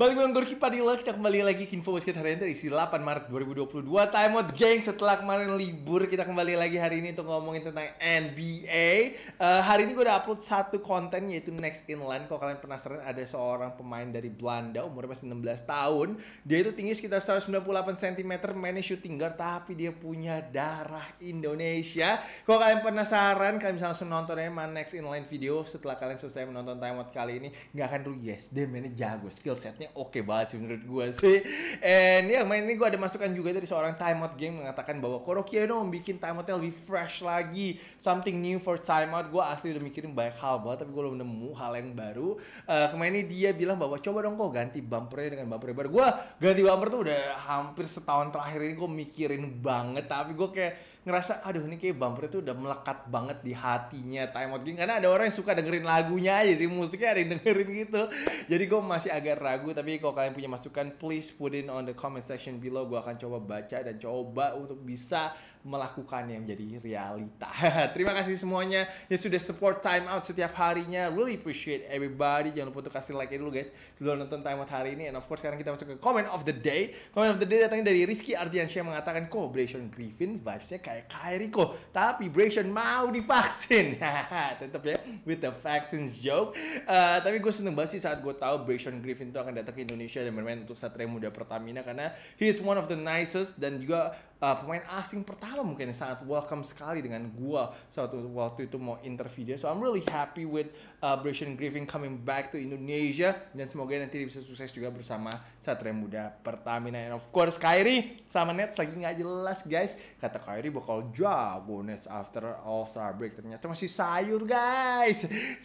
Balik bareng Gorky Padilla, kita kembali lagi ke Info Basket hari ini dari 8 Maret 2022 Time out geng, setelah kemarin libur kita kembali lagi hari ini untuk ngomongin tentang NBA uh, eh, Hari ini gue udah upload satu konten yaitu Next in Line Kalau kalian penasaran ada seorang pemain dari Belanda umurnya masih 16 tahun Dia itu tinggi sekitar 198 cm, mainnya shooting guard tapi dia punya darah Indonesia Kalau kalian penasaran, kalian bisa langsung nonton sama Next in Line video setelah kalian selesai menonton Time out kali ini Nggak akan rugi guys dia mainnya jago, skill setnya oke banget sih menurut gue sih. And ya yeah, main ini gue ada masukan juga dari seorang timeout game mengatakan bahwa Korokia dong bikin timeoutnya lebih fresh lagi. Something new for timeout. Gue asli udah mikirin banyak hal banget tapi gue belum nemu hal yang baru. Uh, kemarin ini dia bilang bahwa coba dong kok ganti bumpernya dengan bumper baru. Gue ganti bumper tuh udah hampir setahun terakhir ini gue mikirin banget tapi gue kayak ngerasa aduh ini kayak bumper itu udah melekat banget di hatinya timeout game karena ada orang yang suka dengerin lagunya aja sih musiknya ada yang dengerin gitu. Jadi gue masih agak ragu tapi kalau kalian punya masukan please put in on the comment section below gue akan coba baca dan coba untuk bisa melakukannya menjadi realita. Terima kasih semuanya yang sudah support Time Out setiap harinya. Really appreciate everybody. Jangan lupa untuk kasih like dulu guys. Sebelum nonton Time Out hari ini. And of course sekarang kita masuk ke comment of the day. Comment of the day datangnya dari Rizky Ardiansyah mengatakan, kok Brayson Griffin vibesnya kayak Kyrie kok. Tapi Brayson mau divaksin. Tetap ya, with the vaccine joke. Uh, tapi gue seneng banget sih saat gue tahu Brayson Griffin itu akan datang ke Indonesia dan bermain untuk Satria Muda Pertamina karena he is one of the nicest dan juga uh, pemain asing pertama mungkin yang sangat welcome sekali dengan gua saat waktu itu mau interview dia. So I'm really happy with uh, Brescian Griffin coming back to Indonesia dan semoga nanti dia bisa sukses juga bersama Satria Muda Pertamina. And of course Kyrie sama Nets lagi nggak jelas guys. Kata Kyrie bakal jago Bonus after All Star break ternyata masih sayur guys. 1-5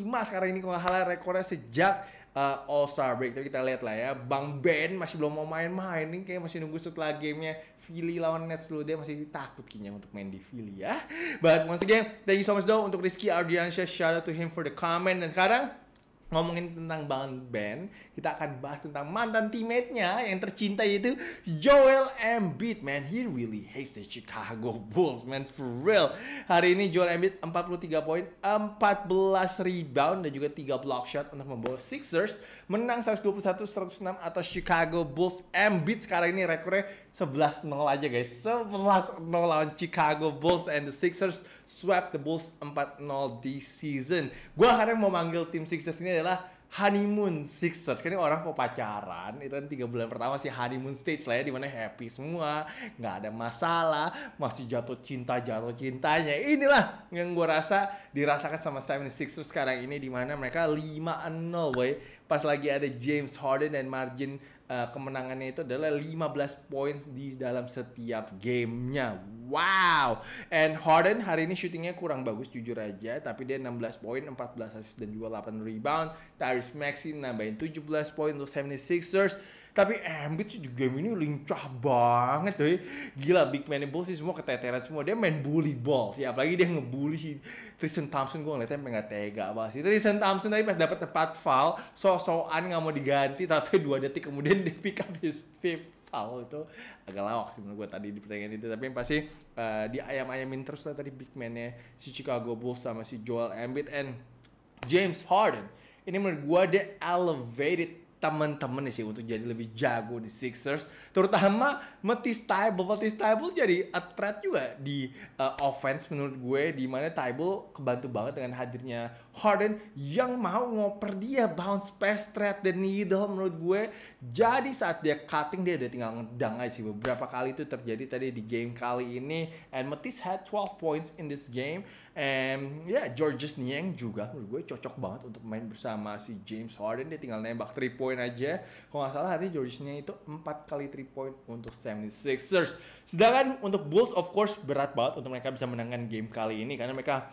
sekarang ini kalau hal rekornya sejak uh, eh, All Star Break tapi kita lihat lah ya Bang Ben masih belum mau main-main nih kayak masih nunggu setelah gamenya Philly lawan Nets dulu dia masih takut kayaknya untuk main di Philly ya but once again thank you so much though untuk Rizky Ardiansyah shout out to him for the comment dan sekarang ngomongin tentang band band, kita akan bahas tentang mantan teammate-nya yang tercinta yaitu Joel Embiid. Man, he really hates the Chicago Bulls, man, for real. Hari ini Joel Embiid 43 poin, 14 rebound, dan juga 3 block shot untuk membawa Sixers menang 121-106 atas Chicago Bulls. Embiid sekarang ini rekornya 11-0 aja guys. 11-0 lawan Chicago Bulls and the Sixers swept the Bulls 4-0 this season. gue akhirnya mau manggil tim Sixers ini adalah honeymoon sixers kan orang kok pacaran itu kan tiga bulan pertama sih honeymoon stage lah ya dimana happy semua nggak ada masalah masih jatuh cinta jatuh cintanya inilah yang gue rasa dirasakan sama Seven Sixers sekarang ini dimana mereka lima 0 boy pas lagi ada James Harden dan margin uh, kemenangannya itu adalah 15 poin di dalam setiap gamenya. Wow. And Harden hari ini shootingnya kurang bagus jujur aja, tapi dia 16 poin, 14 assist dan juga 8 rebound. Tyrese Maxey nambahin 17 poin untuk 76ers. Tapi eh, Embiid sih game ini lincah banget doi. Gila big man Bulls sih semua keteteran semua. Dia main bully ball sih. Apalagi dia ngebully si Tristan Thompson. Gue ngeliatnya pengen tega banget sih. Tristan Thompson tadi pas dapet tempat foul. So-soan gak mau diganti. Tapi dua detik kemudian dia pick up his fifth foul itu agak lawak sih menurut gue tadi di pertandingan itu tapi yang pasti uh, eh, di ayam-ayamin terus lah tadi big man si Chicago Bulls sama si Joel Embiid and James Harden ini menurut gue dia elevated temen-temen temen sih untuk jadi lebih jago di Sixers terutama Matisse Tybul Matisse Tybul jadi a threat juga di uh, offense menurut gue di mana Tybul kebantu banget dengan hadirnya Harden yang mau ngoper dia bounce pass threat dan needle menurut gue jadi saat dia cutting dia udah tinggal ngedang aja sih beberapa kali itu terjadi tadi di game kali ini and Matisse had 12 points in this game And ya yeah, Georges Nieng juga menurut gue cocok banget untuk main bersama si James Harden. Dia tinggal nembak 3 point aja. Kalau nggak salah hari Georges nieng itu 4 kali 3 point untuk 76ers. Sedangkan untuk Bulls of course berat banget untuk mereka bisa menangkan game kali ini. Karena mereka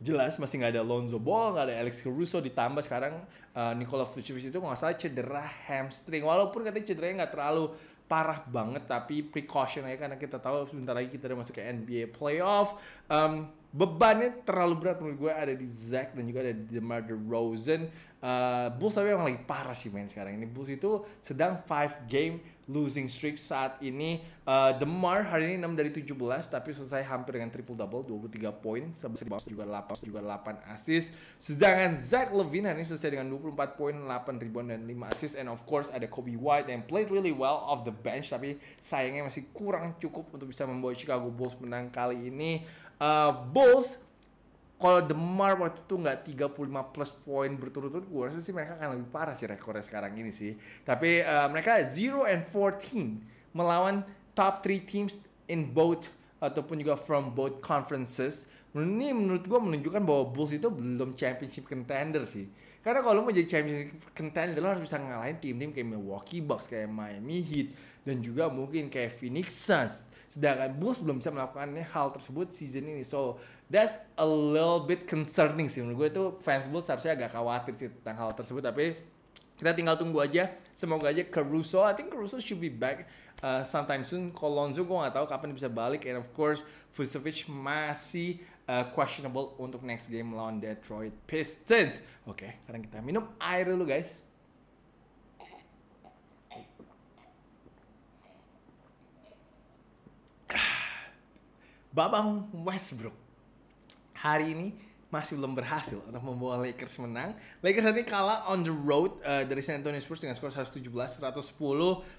jelas masih nggak ada Lonzo Ball, nggak ada Alex Caruso ditambah sekarang uh, Nikola Vucevic itu nggak salah cedera hamstring. Walaupun katanya cederanya nggak terlalu parah banget tapi precaution aja karena kita tahu sebentar lagi kita udah masuk ke NBA playoff. Um, bebannya terlalu berat menurut gue ada di Zach dan juga ada di DeMar DeRozan. Uh, Bulls tapi emang lagi parah sih main sekarang ini. Bulls itu sedang 5 game losing streak saat ini. Uh, DeMar hari ini 6 dari 17 tapi selesai hampir dengan triple double 23 poin, 11 rebound juga 8 juga 8 assist. Sedangkan Zach Levine hari ini selesai dengan 24 poin, 8 rebound dan 5 assist and of course ada Kobe White yang played really well off the bench tapi sayangnya masih kurang cukup untuk bisa membawa Chicago Bulls menang kali ini. Eh, Bulls kalau Demar waktu itu nggak 35 plus poin berturut-turut, gue rasa sih mereka akan lebih parah sih rekornya sekarang ini sih. Tapi uh, mereka 0 and 14 melawan top 3 teams in both ataupun juga from both conferences. Ini menurut gue menunjukkan bahwa Bulls itu belum championship contender sih. Karena kalau mau jadi championship contender lo harus bisa ngalahin tim-tim kayak Milwaukee Bucks, kayak Miami Heat, dan juga mungkin kayak Phoenix Suns. Sedangkan Bulls belum bisa melakukannya hal tersebut season ini. So, that's a little bit concerning sih menurut gue itu fans Bulls harusnya agak khawatir sih tentang hal tersebut tapi kita tinggal tunggu aja semoga aja Caruso I think Caruso should be back uh, sometime soon kalau Lonzo gue gak tau kapan bisa balik and of course Vucevic masih uh, questionable untuk next game lawan Detroit Pistons oke okay, sekarang kita minum air dulu guys Babang Westbrook hari ini masih belum berhasil untuk membawa Lakers menang. Lakers tadi kalah on the road uh, dari San Antonio Spurs dengan skor 117-110.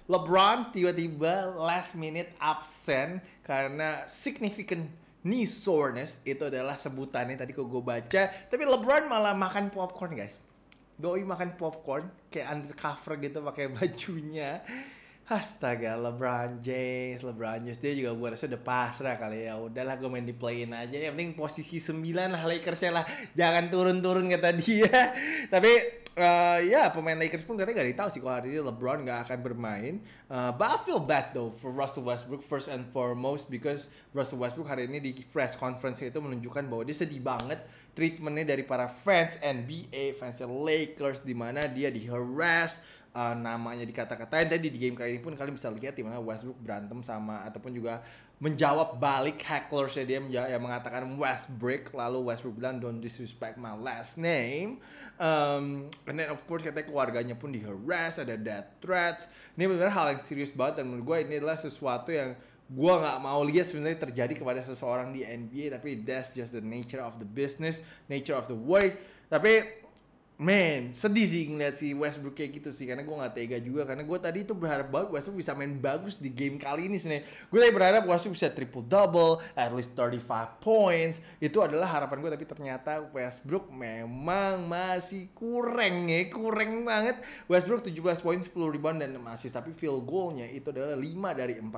LeBron tiba-tiba last minute absen karena significant knee soreness itu adalah sebutannya tadi kok gue baca. Tapi LeBron malah makan popcorn guys. Doi makan popcorn kayak undercover gitu pakai bajunya. Astaga, LeBron James, LeBron James dia juga gue rasa udah pasrah kali ya. Udahlah gue main di play-in aja. Yang penting posisi 9 lah Lakers lah. Jangan turun-turun kata dia. Tapi uh, ya pemain Lakers pun katanya gak ditahu sih kalau hari ini LeBron gak akan bermain. Uh, but I feel bad though for Russell Westbrook first and foremost because Russell Westbrook hari ini di press conference itu menunjukkan bahwa dia sedih banget treatmentnya dari para fans NBA, fans Lakers di mana dia di harass uh, namanya dikata-katain eh, tadi di game kali ini pun kalian bisa lihat mana Westbrook berantem sama ataupun juga menjawab balik hacklersnya dia menjawab, yang mengatakan Westbrook lalu Westbrook bilang don't disrespect my last name um, and then of course katanya keluarganya pun diharass ada death threats ini benar-benar hal yang serius banget dan menurut gue ini adalah sesuatu yang gue nggak mau lihat sebenarnya terjadi kepada seseorang di NBA tapi that's just the nature of the business nature of the work tapi Man, sedih sih ngeliat si Westbrook kayak gitu sih karena gue gak tega juga karena gue tadi itu berharap banget Westbrook bisa main bagus di game kali ini sebenarnya. Gue tadi berharap Westbrook bisa triple double, at least 35 points. Itu adalah harapan gue tapi ternyata Westbrook memang masih kurang ya, kurang banget. Westbrook 17 poin, 10 rebound dan masih, assist tapi field goalnya itu adalah 5 dari 14,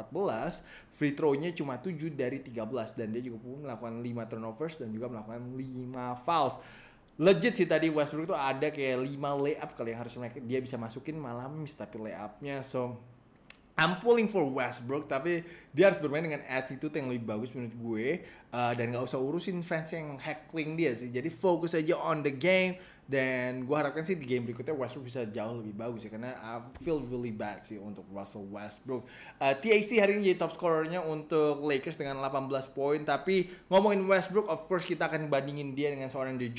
free throw-nya cuma 7 dari 13 dan dia juga pun melakukan 5 turnovers dan juga melakukan 5 fouls legit sih tadi Westbrook tuh ada kayak 5 layup kali yang harus mereka dia bisa masukin malah tapi layupnya so I'm pulling for Westbrook tapi dia harus bermain dengan attitude yang lebih bagus menurut gue uh, dan nggak usah urusin fans yang heckling dia sih jadi fokus aja on the game dan gue harapkan sih di game berikutnya Westbrook bisa jauh lebih bagus ya karena I feel really bad sih untuk Russell Westbrook uh, eh, THC hari ini jadi top scorernya untuk Lakers dengan 18 poin tapi ngomongin Westbrook of course kita akan bandingin dia dengan seorang The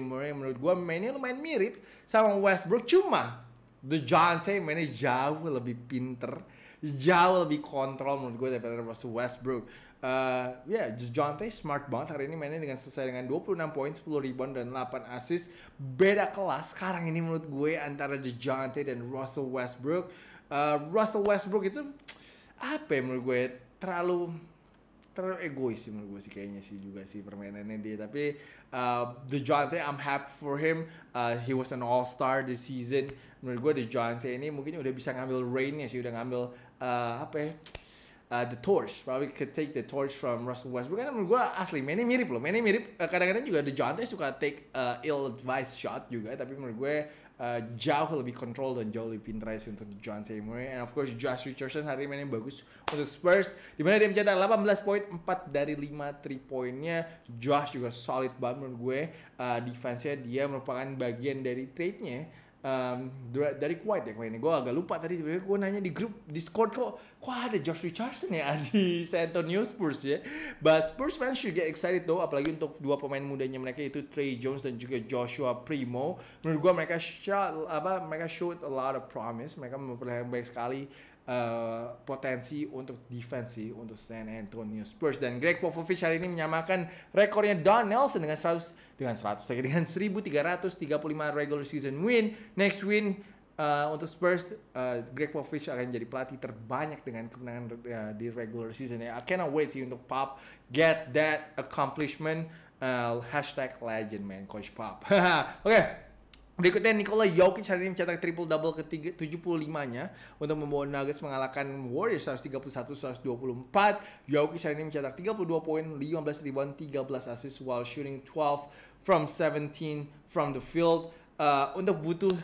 Murray yang menurut gue mainnya lumayan mirip sama Westbrook cuma The John mainnya jauh lebih pinter jauh lebih kontrol menurut gue daripada Russell Westbrook. Uh, ya, yeah, Jonte smart banget hari ini mainnya dengan selesai dengan 26 poin, 10 rebound dan 8 assist. Beda kelas sekarang ini menurut gue antara Jonte dan Russell Westbrook. Uh, Russell Westbrook itu apa ya menurut gue terlalu terlalu egois sih menurut gue sih kayaknya sih juga sih permainannya dia tapi uh, Dejounte I'm happy for him uh, he was an all star this season menurut gue the Dejounte ini mungkin udah bisa ngambil reignnya sih udah ngambil uh, apa ya? Uh, the torch probably could take the torch from Russell Westbrook karena menurut gue asli mainnya mirip loh mainnya mirip uh, kadang-kadang juga The Jonte suka take uh, ill advised shot juga tapi menurut gue uh, jauh lebih kontrol dan jauh lebih pintar sih untuk John Murray and of course Josh Richardson hari ini bagus untuk Spurs di mana dia mencetak 18 poin 4 dari 5 3 poinnya Josh juga solid banget menurut gue uh, defense-nya dia merupakan bagian dari trade-nya um, dari Kuwait ya ini gue agak lupa tadi tiba gue nanya di grup Discord kok kok ada Josh Richardson ya di San Antonio Spurs ya but Spurs fans should get excited tuh, apalagi untuk dua pemain mudanya mereka itu Trey Jones dan juga Joshua Primo menurut gue mereka show apa mereka showed a lot of promise mereka memperlihatkan baik sekali uh, potensi untuk defense sih untuk San Antonio Spurs dan Greg Popovich hari ini menyamakan rekornya Don Nelson dengan 100 dengan 100 tiga dengan 1335 regular season win next win Uh, untuk Spurs, uh, Greg Popovich akan jadi pelatih terbanyak dengan kemenangan uh, di regular season. ya I cannot wait sih untuk Pop get that accomplishment. Uh, hashtag legend man, Coach Pop. Oke, okay. Berikutnya Nikola Jokic hari ini mencetak triple double ke 75-nya untuk membawa Nuggets mengalahkan Warriors 131-124. Jokic hari ini mencetak 32 poin, 15 rebound, 13 assist while shooting 12 from 17 from the field. Uh, untuk butuh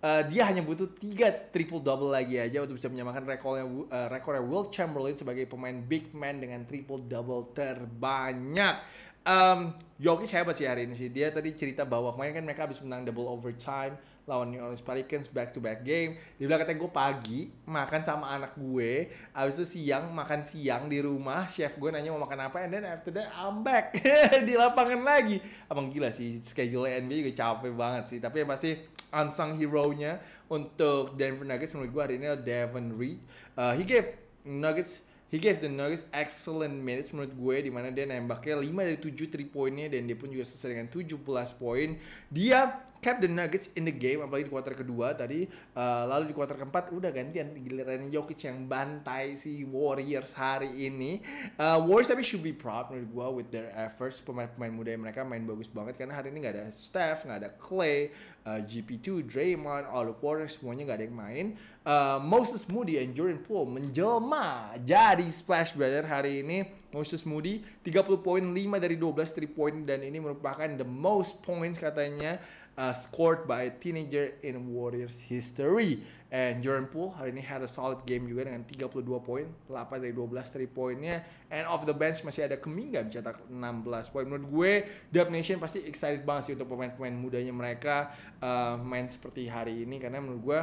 uh, dia hanya butuh 3 triple double lagi aja untuk bisa menyamakan rekornya uh, rekornya Will Chamberlain sebagai pemain big man dengan triple double terbanyak. Um, Jokic hebat sih hari ini sih. Dia tadi cerita bahwa kemarin kan mereka habis menang double overtime lawan New Orleans Pelicans back to back game. Dia bilang katanya gue pagi makan sama anak gue, habis itu siang makan siang di rumah, chef gue nanya mau makan apa and then after that I'm back di lapangan lagi. Abang gila sih schedule NBA juga capek banget sih. Tapi yang pasti unsung hero-nya untuk Denver Nuggets menurut gue hari ini adalah Devon Reed. Uh, he gave Nuggets he gave the Nuggets excellent minutes menurut gue di mana dia nembaknya 5 dari 7 3 poinnya dan dia pun juga selesai dengan 17 poin. Dia cap the Nuggets in the game apalagi di kuarter kedua tadi uh, lalu di kuarter keempat udah gantian giliran Jokic yang bantai si Warriors hari ini uh, Warriors tapi should be proud menurut gue with their efforts pemain-pemain muda yang mereka main bagus banget karena hari ini nggak ada Steph nggak ada Clay uh, eh, GP2 Draymond All the Warriors semuanya nggak ada yang main uh, Moses Moody and Jordan Poole menjelma jadi splash brother hari ini Moses Moody 30 poin 5 dari 12 3 point dan ini merupakan the most points katanya uh, scored by a teenager in Warriors history. And Jordan Poole hari ini had a solid game juga dengan 32 poin, 8 dari 12 3 poinnya. And off the bench masih ada Kuminga mencetak 16 poin. Menurut gue, Dub Nation pasti excited banget sih untuk pemain-pemain mudanya mereka uh, main seperti hari ini karena menurut gue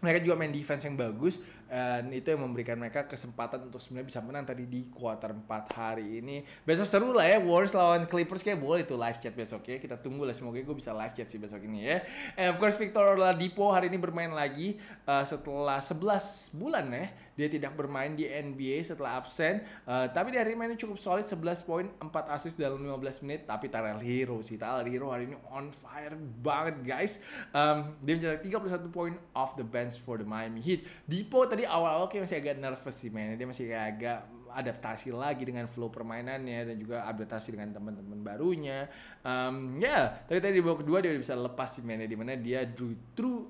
mereka juga main defense yang bagus dan itu yang memberikan mereka kesempatan untuk sebenarnya bisa menang tadi di quarter 4 hari ini besok seru lah ya Warriors lawan Clippers kayak boleh itu live chat besok ya kita tunggu lah semoga gue bisa live chat sih besok ini ya and of course Victor Oladipo hari ini bermain lagi uh, setelah 11 bulan ya dia tidak bermain di NBA setelah absen uh, tapi di hari ini cukup solid 11 poin 4 assist dalam 15 menit tapi Tarel Hero sih Tarel Hero hari ini on fire banget guys um, dia mencetak 31 poin off the bench for the Miami Heat Dipo tadi tadi awal-awal kayak masih agak nervous sih mainnya. Dia masih agak adaptasi lagi dengan flow permainannya dan juga adaptasi dengan teman-teman barunya. Um, ya, yeah, tapi tadi di babak kedua dia udah bisa lepas sih mainnya di mana dia drew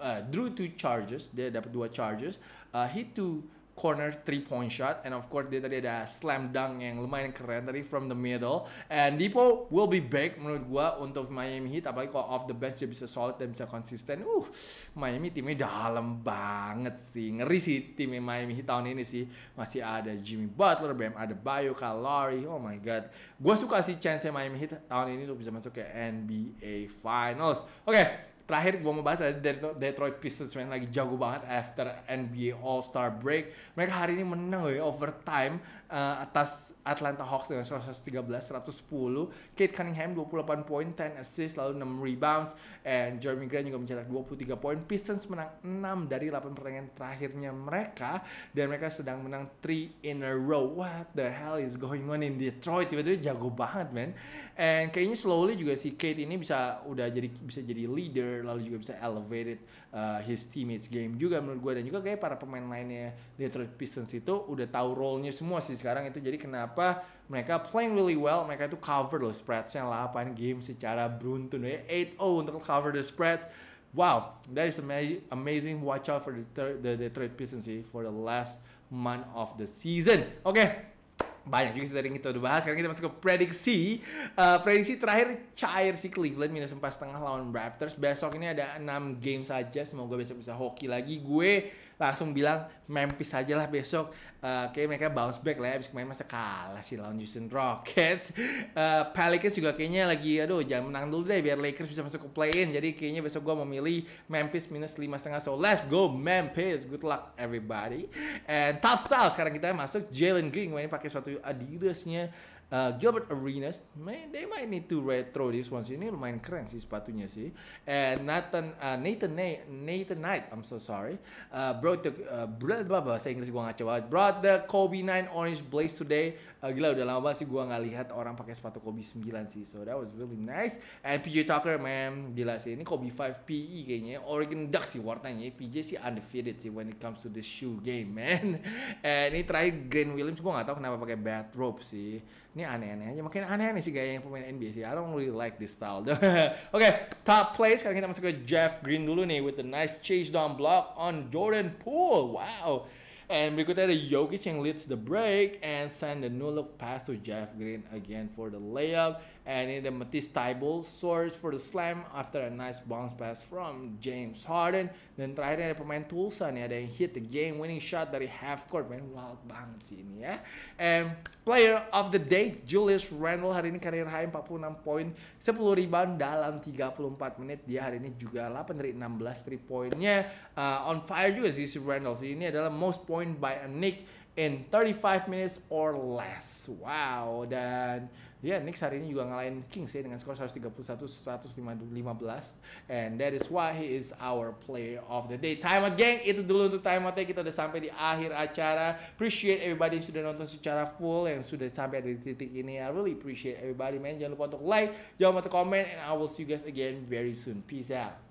uh, drew two charges, dia dapat dua charges, uh, eh, hit two corner three point shot and of course dia tadi ada slam dunk yang lumayan keren tadi from the middle and Depot will be back menurut gua untuk Miami Heat apalagi kalau off the bench dia bisa solid dan bisa konsisten uh Miami timnya dalam banget sih ngeri sih timnya Miami Heat tahun ini sih masih ada Jimmy Butler bem ada Bayo Kalori, oh my god gua suka sih chance Miami Heat tahun ini untuk bisa masuk ke NBA Finals oke okay, terakhir gue mau bahas ada Detroit Pistons main lagi jago banget after NBA All Star break mereka hari ini menang ya overtime uh, atas Atlanta Hawks dengan 113 110. Kate Cunningham 28 poin, 10 assist, lalu 6 rebounds and Jeremy Grant juga mencetak 23 poin. Pistons menang 6 dari 8 pertandingan terakhirnya mereka dan mereka sedang menang 3 in a row. What the hell is going on in Detroit? Tiba-tiba jago banget, man. And kayaknya slowly juga si Kate ini bisa udah jadi bisa jadi leader lalu juga bisa elevated uh, his teammates game juga menurut gue dan juga kayak para pemain lainnya Detroit Pistons itu udah tahu role-nya semua sih sekarang itu jadi kenapa mereka playing really well mereka itu cover loh spreadsnya 8 game secara beruntun ya 8-0 untuk cover the spreads wow that is amazing, watch out for the, third, the Detroit Pistons sih for the last month of the season oke okay banyak juga sih kita udah bahas. Sekarang kita masuk ke prediksi. Uh, eh, prediksi terakhir cair si Cleveland minus empat setengah lawan Raptors. Besok ini ada 6 game saja. Semoga besok bisa hoki lagi. Gue langsung bilang Memphis aja lah besok uh, kayak mereka bounce back lah ya abis kemarin masa kalah sih lawan Houston Rockets uh, Pelicans juga kayaknya lagi aduh jangan menang dulu deh biar Lakers bisa masuk ke play-in jadi kayaknya besok gue memilih Memphis minus lima setengah so let's go Memphis good luck everybody and top style sekarang kita masuk Jalen Green kemarin pakai suatu Adidasnya uh, Gilbert Arenas, may, they might need to retro this one. Ini lumayan keren sih sepatunya sih. And Nathan uh, Nathan Na Nathan Knight, I'm so sorry. Uh, brought the uh, blah, bahasa Inggris gua ngaco banget. Brought the Kobe 9 orange blaze today. Uh, gila udah lama banget sih gua nggak lihat orang pakai sepatu Kobe 9 sih. So that was really nice. And PJ Tucker, man, gila sih. Ini Kobe 5 PE kayaknya. Oregon Duck sih warnanya. PJ sih undefeated sih when it comes to the shoe game, man. And ini terakhir Green Williams gua nggak tahu kenapa pakai bathrobe sih. Ini ini aneh-aneh aja makin aneh-aneh sih gaya yang pemain NBA sih I don't really like this style oke okay, top place sekarang kita masuk ke Jeff Green dulu nih with the nice chase down block on Jordan Poole wow And berikutnya ada Jokic yang leads the break and send the new look pass to Jeff Green again for the layup. And in the Matisse Thybul source for the slam after a nice bounce pass from James Harden. Dan terakhir ada pemain Tulsa nih, ada yang hit the game winning shot dari half court. Man, wild banget sih ini ya. And player of the day Julius Randle hari ini karir high 46 poin, 10 rebound dalam 34 menit. Dia hari ini juga 8 dari 16 3 poinnya uh, on fire juga sih si Randle sih. Ini adalah most point by a Nick in 35 minutes or less. Wow, dan Ya, yeah, Knicks hari ini juga ngalahin Kings ya dengan skor 131-115. And that is why he is our player of the day. Time out, geng. Itu dulu untuk time out ya. Kita udah sampai di akhir acara. Appreciate everybody yang sudah nonton secara full, yang sudah sampai di titik ini. I really appreciate everybody, man. Jangan lupa untuk like, jangan lupa untuk comment, and I will see you guys again very soon. Peace out.